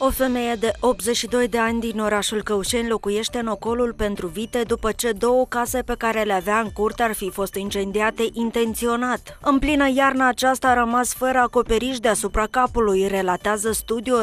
O femeie de 82 de ani din orașul Căușeni locuiește în ocolul pentru vite după ce două case pe care le avea în curte ar fi fost incendiate intenționat. În plină iarna aceasta a rămas fără acoperiș deasupra capului, relatează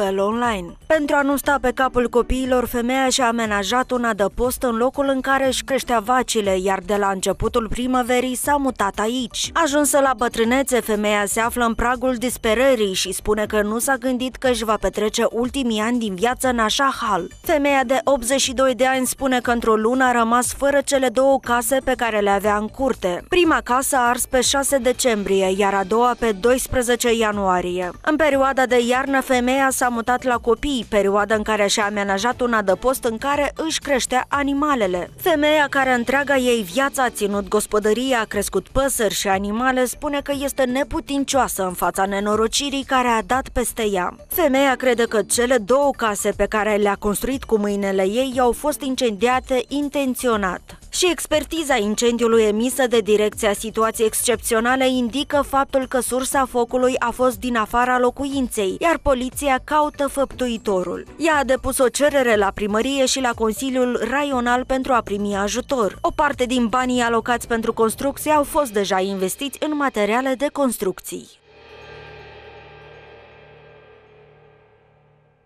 El online. Pentru a nu sta pe capul copiilor, femeia și-a amenajat un adăpost în locul în care își creștea vacile, iar de la începutul primăverii s-a mutat aici. Ajunsă la bătrânețe, femeia se află în pragul disperării și spune că nu s-a gândit că își va petrece ultimul ultimii ani din viață în așa hal. Femeia de 82 de ani spune că într-o lună a rămas fără cele două case pe care le avea în curte. Prima casă a ars pe 6 decembrie, iar a doua pe 12 ianuarie. În perioada de iarnă, femeia s-a mutat la copii, perioada în care și-a amenajat un adăpost în care își creștea animalele. Femeia care întreaga ei viața a ținut gospodăria, a crescut păsări și animale, spune că este neputincioasă în fața nenorocirii care a dat peste ea. Femeia crede că cele cele două case pe care le-a construit cu mâinile ei au fost incendiate intenționat. Și expertiza incendiului emisă de Direcția Situației Excepționale indică faptul că sursa focului a fost din afara locuinței, iar poliția caută făptuitorul. Ea a depus o cerere la primărie și la Consiliul Raional pentru a primi ajutor. O parte din banii alocați pentru construcție au fost deja investiți în materiale de construcții.